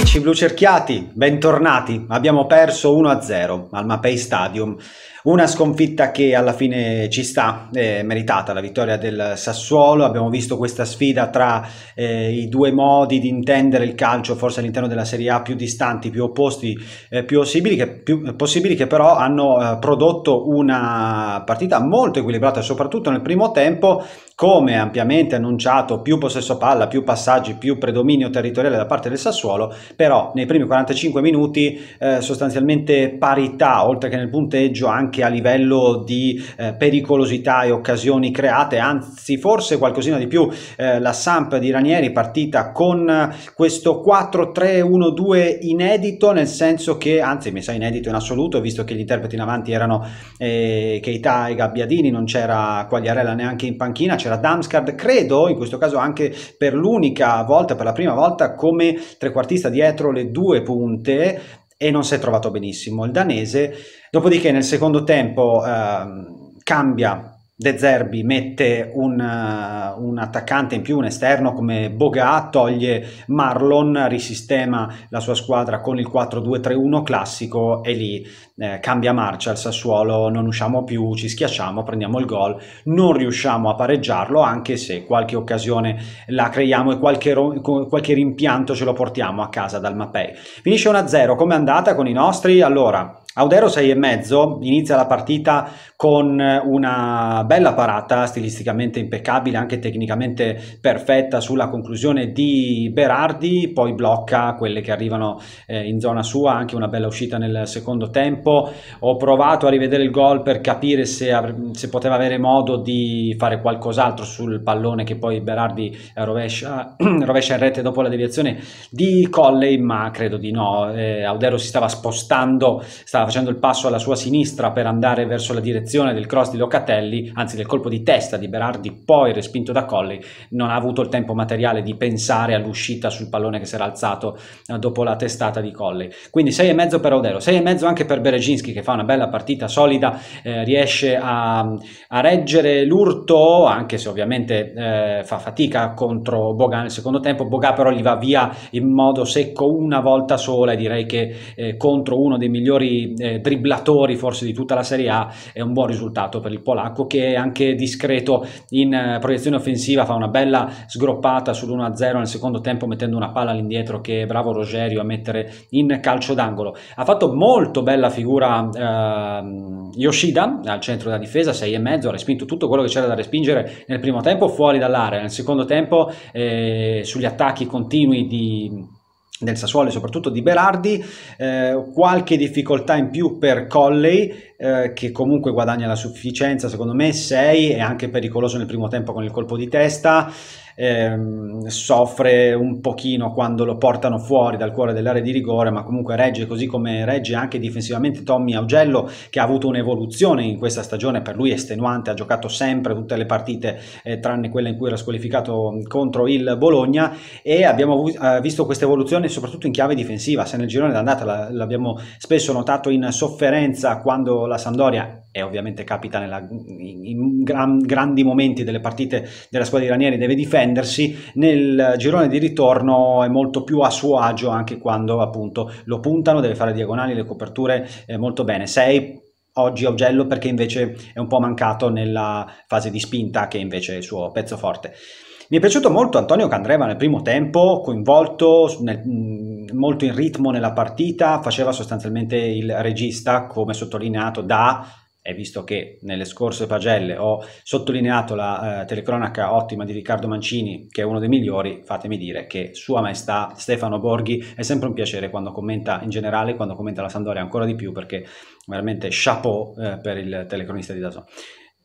Amici blucerchiati, bentornati. Abbiamo perso 1-0 al Mapei Stadium. Una sconfitta che alla fine ci sta, eh, meritata la vittoria del Sassuolo. Abbiamo visto questa sfida tra eh, i due modi di intendere il calcio, forse all'interno della Serie A più distanti, più opposti, eh, più, possibili, che, più, possibili, che però hanno eh, prodotto una partita molto equilibrata, soprattutto nel primo tempo, come ampiamente annunciato, più possesso palla, più passaggi, più predominio territoriale da parte del Sassuolo, però nei primi 45 minuti eh, sostanzialmente parità, oltre che nel punteggio anche anche a livello di eh, pericolosità e occasioni create, anzi forse qualcosina di più. Eh, la Samp di Ranieri partita con questo 4-3-1-2 inedito, nel senso che, anzi mi sa inedito in assoluto, visto che gli interpreti in avanti erano eh, Keita e Gabbiadini, non c'era Quagliarella neanche in panchina, c'era Damsgaard, credo in questo caso anche per l'unica volta, per la prima volta, come trequartista dietro le due punte e non si è trovato benissimo. Il danese Dopodiché nel secondo tempo eh, cambia De Zerbi mette un, uh, un, attaccante in più, un esterno come Boga, toglie Marlon, risistema la sua squadra con il 4-2-3-1 classico e lì eh, cambia marcia il Sassuolo, non usciamo più, ci schiacciamo, prendiamo il gol, non riusciamo a pareggiarlo anche se qualche occasione la creiamo e qualche, qualche rimpianto ce lo portiamo a casa dal Mapei. Finisce 1-0, come è andata con i nostri? Allora, Audero 6,5 inizia la partita con una bella parata stilisticamente impeccabile, anche tecnicamente perfetta sulla conclusione di Berardi, poi blocca quelle che arrivano eh, in zona sua, anche una bella uscita nel secondo tempo. Ho provato a rivedere il gol per capire se, se poteva avere modo di fare qualcos'altro sul pallone che poi Berardi eh, rovescia, rovescia in rete dopo la deviazione di Colley, ma credo di no. Eh, Audero si stava spostando, stava stava facendo il passo alla sua sinistra per andare verso la direzione del cross di Locatelli, anzi del colpo di testa di Berardi, poi respinto da Colley, non ha avuto il tempo materiale di pensare all'uscita sul pallone che si era alzato eh, dopo la testata di Colley. Quindi 6,5 per Odero, 6,5 anche per Bereginski che fa una bella partita solida, eh, riesce a, a, reggere l'urto, anche se ovviamente eh, fa fatica contro Boga nel secondo tempo, Boga però gli va via in modo secco una volta sola e direi che eh, contro uno dei migliori eh, dribblatori forse di tutta la Serie A, è un buon risultato per il polacco che è anche discreto in eh, proiezione offensiva, fa una bella sgroppata sull'1-0 nel secondo tempo mettendo una palla all'indietro che è bravo Rogerio a mettere in calcio d'angolo. Ha fatto molto bella figura eh, Yoshida al centro della difesa, 6,5, ha respinto tutto quello che c'era da respingere nel primo tempo fuori dall'area, nel secondo tempo eh, sugli attacchi continui di del Sassuolo e soprattutto di Berardi, eh, qualche difficoltà in più per Colley eh, che comunque guadagna la sufficienza, secondo me 6, è anche pericoloso nel primo tempo con il colpo di testa, ehm, soffre un pochino quando lo portano fuori dal cuore dell'area di rigore, ma comunque regge così come regge anche difensivamente Tommy Augello che ha avuto un'evoluzione in questa stagione, per lui estenuante, ha giocato sempre tutte le partite eh, tranne quella in cui era squalificato mm, contro il Bologna e abbiamo eh, visto questa evoluzione soprattutto in chiave difensiva, se nel girone d'andata l'abbiamo spesso notato in sofferenza quando la Sampdoria e ovviamente capita nella, in gran, grandi momenti delle partite della squadra di Ranieri, deve difendersi, nel girone di ritorno è molto più a suo agio anche quando appunto lo puntano, deve fare diagonali, le coperture eh, molto bene. 6 oggi Augello perché invece è un po' mancato nella fase di spinta che invece è il suo pezzo forte. Mi è piaciuto molto Antonio Candreva nel primo tempo, coinvolto nel, molto in ritmo nella partita, faceva sostanzialmente il regista, come sottolineato da e visto che nelle scorse pagelle ho sottolineato la eh, telecronaca ottima di Riccardo Mancini, che è uno dei migliori, fatemi dire che Sua Maestà Stefano Borghi è sempre un piacere quando commenta in generale, quando commenta la Sandoria ancora di più, perché veramente chapeau eh, per il telecronista di Dazon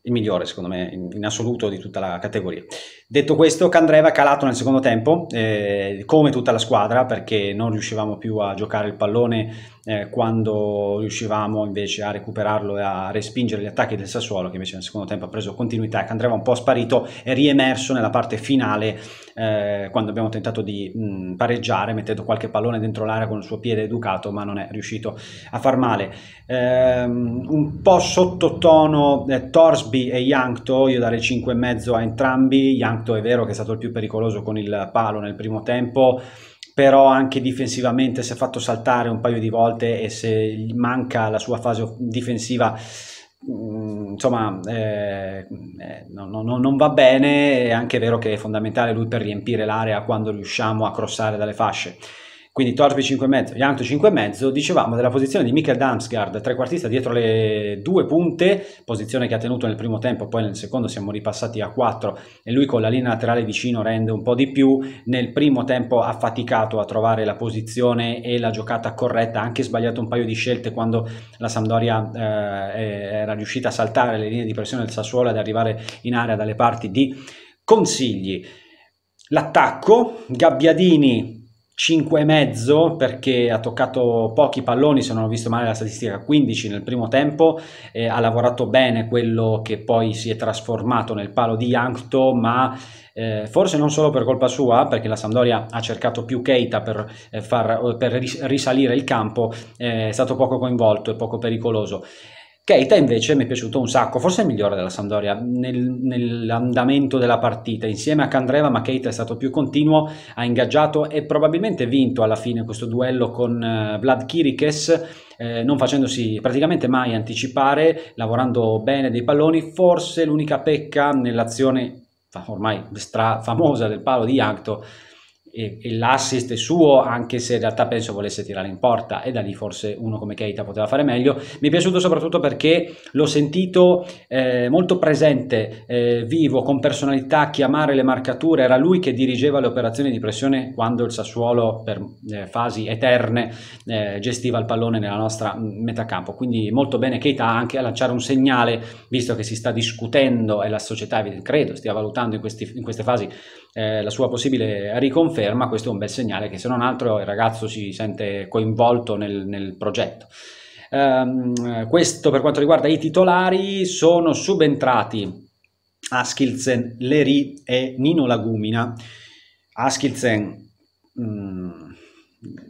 il migliore secondo me in, in, assoluto di tutta la categoria. Detto questo, Candreva è calato nel secondo tempo, eh, come tutta la squadra, perché non riuscivamo più a giocare il pallone eh, quando riuscivamo invece a recuperarlo e a respingere gli attacchi del Sassuolo che invece nel secondo tempo ha preso continuità e che andreva un po' sparito e riemerso nella parte finale eh, quando abbiamo tentato di mh, pareggiare mettendo qualche pallone dentro l'area con il suo piede educato ma non è riuscito a far male ehm, un po' sottotono eh, Torsby e Yankto io darei 5,5 a entrambi Yankto è vero che è stato il più pericoloso con il palo nel primo tempo però anche difensivamente si è fatto saltare un paio di volte e se gli manca la sua fase difensiva mm, insomma eh, eh no, no, non va bene è anche vero che è fondamentale lui per riempire l'area quando riusciamo a crossare dalle fasce quindi Torsby 5,5, Janto 5,5, dicevamo della posizione di Michael Damsgaard, trequartista dietro le due punte, posizione che ha tenuto nel primo tempo, poi nel secondo siamo ripassati a 4 e lui con la linea laterale vicino rende un po' di più, nel primo tempo ha faticato a trovare la posizione e la giocata corretta, ha anche sbagliato un paio di scelte quando la Sampdoria eh, eh, era riuscita a saltare le linee di pressione del Sassuolo ed arrivare in area dalle parti di Consigli. L'attacco, Gabbiadini 5 e mezzo perché ha toccato pochi palloni, se non ho visto male la statistica, 15 nel primo tempo, eh, ha lavorato bene quello che poi si è trasformato nel palo di Yankto, ma eh, forse non solo per colpa sua, perché la Sampdoria ha cercato più Keita per, eh, far, per risalire il campo, eh, è stato poco coinvolto e poco pericoloso. Keita invece mi è piaciuto un sacco, forse è migliore della Sampdoria nel, nell'andamento della partita, insieme a Candreva, ma Keita è stato più continuo, ha ingaggiato e probabilmente vinto alla fine questo duello con uh, Vlad Kirikes, eh, non facendosi praticamente mai anticipare, lavorando bene dei palloni, forse l'unica pecca nell'azione ormai stra famosa del palo di Yankto e, e l'assist è suo anche se in realtà penso volesse tirare in porta e da lì forse uno come Keita poteva fare meglio mi è piaciuto soprattutto perché l'ho sentito eh, molto presente eh, vivo con personalità chiamare le marcature era lui che dirigeva le operazioni di pressione quando il Sassuolo per eh, fasi eterne eh, gestiva il pallone nella nostra mm, metacampo quindi molto bene Keita anche a lanciare un segnale visto che si sta discutendo e la società credo stia valutando in, questi, in queste fasi eh, la sua possibile riconferma, questo è un bel segnale che se non altro il ragazzo si sente coinvolto nel, nel progetto. Um, questo per quanto riguarda i titolari sono subentrati Askilzen, Leri e Nino Lagumina. Askilzen mm,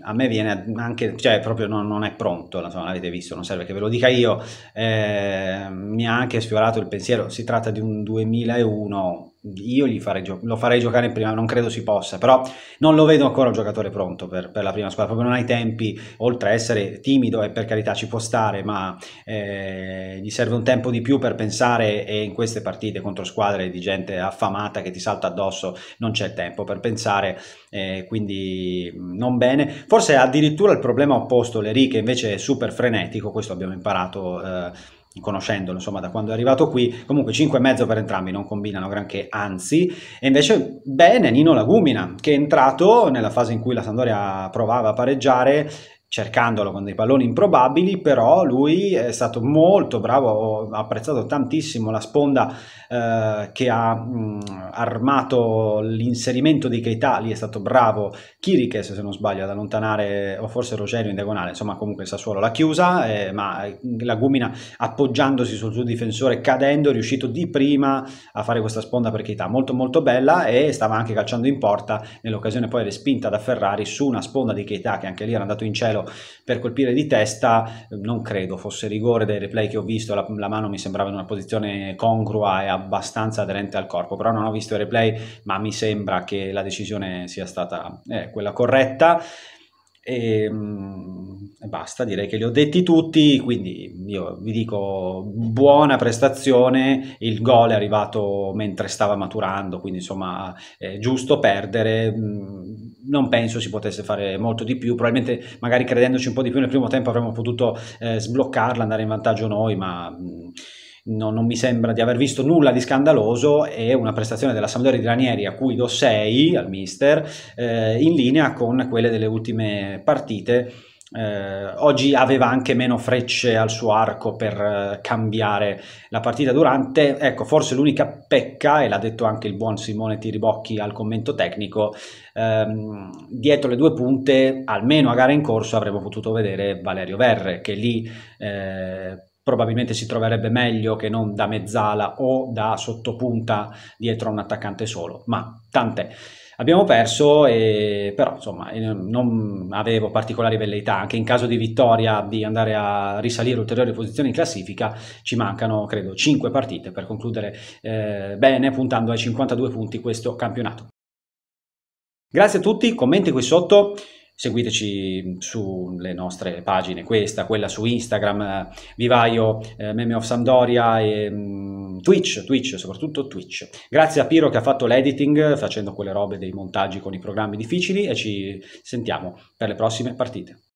a me viene anche, cioè proprio non, non è pronto, insomma, l'avete visto, non serve che ve lo dica io, eh, mi ha anche sfiorato il pensiero, si tratta di un 2001 io farei lo farei giocare in prima, non credo si possa, però non lo vedo ancora un giocatore pronto per, per la prima squadra, proprio non ha i tempi, oltre a essere timido e per carità ci può stare, ma eh, gli serve un tempo di più per pensare e in queste partite contro squadre di gente affamata che ti salta addosso non c'è tempo per pensare, eh, quindi mm, non bene. Forse addirittura il problema opposto, Leri che invece è super frenetico, questo abbiamo imparato. Eh, conoscendolo insomma da quando è arrivato qui, comunque 5,5 per entrambi non combinano granché, anzi, e invece bene Nino Lagumina che è entrato nella fase in cui la Sandoria provava a pareggiare cercandolo con dei palloni improbabili, però lui è stato molto bravo, ho apprezzato tantissimo la sponda eh, che ha mh, mm, armato l'inserimento di Keita, lì è stato bravo Chiriches se non sbaglio ad allontanare, o forse Rogerio in diagonale, insomma comunque Sassuolo l'ha chiusa, eh, ma la Gumina appoggiandosi sul suo difensore cadendo è riuscito di prima a fare questa sponda per Keita, molto molto bella e stava anche calciando in porta nell'occasione poi respinta da Ferrari su una sponda di Keita che anche lì era andato in cielo per colpire di testa non credo fosse rigore dai replay che ho visto, la, la, mano mi sembrava in una posizione congrua e abbastanza aderente al corpo, però non ho visto i replay, ma mi sembra che la decisione sia stata eh, quella corretta. E, ehm, e, basta, direi che li ho detti tutti, quindi io vi dico buona prestazione, il gol è arrivato mentre stava maturando, quindi insomma è eh, giusto perdere. Mh, mm, non penso si potesse fare molto di più, probabilmente magari credendoci un po' di più nel primo tempo avremmo potuto eh, sbloccarla, andare in vantaggio noi, ma mh, mm, no, non mi sembra di aver visto nulla di scandaloso e una prestazione della Sampdoria di Ranieri a cui do 6 al mister eh, in linea con quelle delle ultime partite eh, oggi aveva anche meno frecce al suo arco per eh, cambiare la partita durante. Ecco, forse l'unica pecca, e l'ha detto anche il buon Simone Tiribocchi al commento tecnico, ehm, dietro le due punte, almeno a gara in corso, avremmo potuto vedere Valerio Verre, che lì eh, probabilmente si troverebbe meglio che non da mezzala o da sottopunta dietro a un attaccante solo, ma tant'è. Abbiamo perso, e, però insomma non avevo particolari velleità, anche in caso di vittoria di andare a risalire ulteriori posizioni in classifica ci mancano credo 5 partite per concludere eh, bene puntando ai 52 punti questo campionato. Grazie a tutti, commenti qui sotto seguiteci sulle nostre pagine, questa, quella su Instagram, eh, Vivaio, eh, Meme of Sampdoria e mh, mm, Twitch, Twitch, soprattutto Twitch. Grazie a Piro che ha fatto l'editing facendo quelle robe dei montaggi con i programmi difficili e ci sentiamo per le prossime partite.